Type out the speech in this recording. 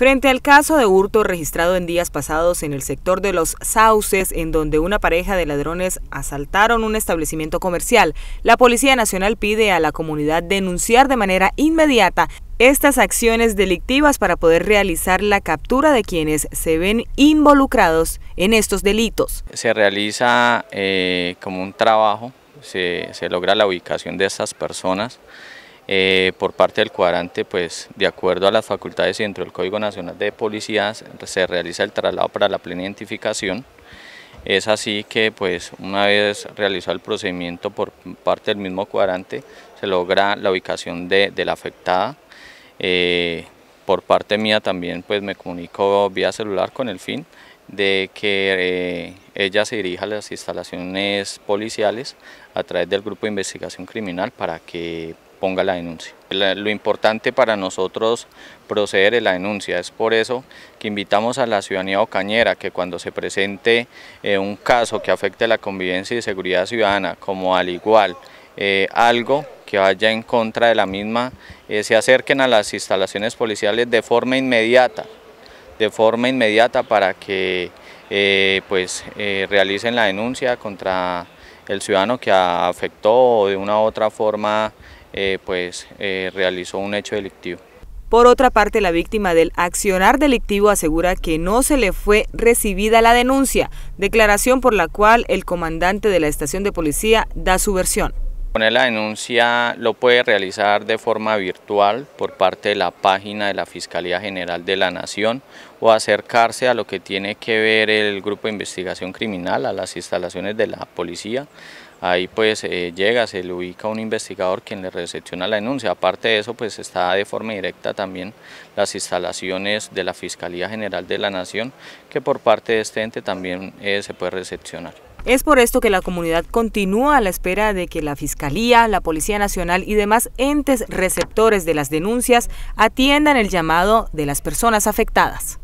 Frente al caso de hurto registrado en días pasados en el sector de los Sauces, en donde una pareja de ladrones asaltaron un establecimiento comercial, la Policía Nacional pide a la comunidad denunciar de manera inmediata estas acciones delictivas para poder realizar la captura de quienes se ven involucrados en estos delitos. Se realiza eh, como un trabajo, se, se logra la ubicación de estas personas eh, por parte del cuadrante, pues de acuerdo a las facultades y dentro del Código Nacional de Policía, se realiza el traslado para la plena identificación. Es así que pues una vez realizado el procedimiento por parte del mismo cuadrante se logra la ubicación de, la afectada. Eh, por parte mía también pues me comunico vía celular con el fin de que eh, ella se dirija a las instalaciones policiales a través del Grupo de Investigación Criminal para que ponga la denuncia. lo importante para nosotros proceder es la denuncia, es por eso que invitamos a la ciudadanía ocañera que cuando se presente eh, un caso que afecte la convivencia y seguridad ciudadana, como al igual eh, algo que vaya en contra de la misma, eh, se acerquen a las instalaciones policiales de forma inmediata, de forma inmediata para que pues realicen la denuncia contra el ciudadano que afectó de una u otra forma eh, pues eh, realizó un hecho delictivo. Por otra parte, la víctima del accionar delictivo asegura que no se le fue recibida la denuncia, declaración por la cual el comandante de la estación de policía da su versión. Poner la denuncia lo puede realizar de forma virtual por parte de la página de la Fiscalía General de la Nación o acercarse a lo que tiene que ver el Grupo de Investigación Criminal, a las instalaciones de la policía, Ahí pues eh, llega, se le ubica un investigador quien le recepciona la denuncia. Aparte de eso, pues está de forma directa también las instalaciones de la Fiscalía General de la Nación, que por parte de este ente también eh, se puede recepcionar. Es por esto que la comunidad continúa a la espera de que la Fiscalía, la Policía Nacional y demás entes receptores de las denuncias atiendan el llamado de las personas afectadas.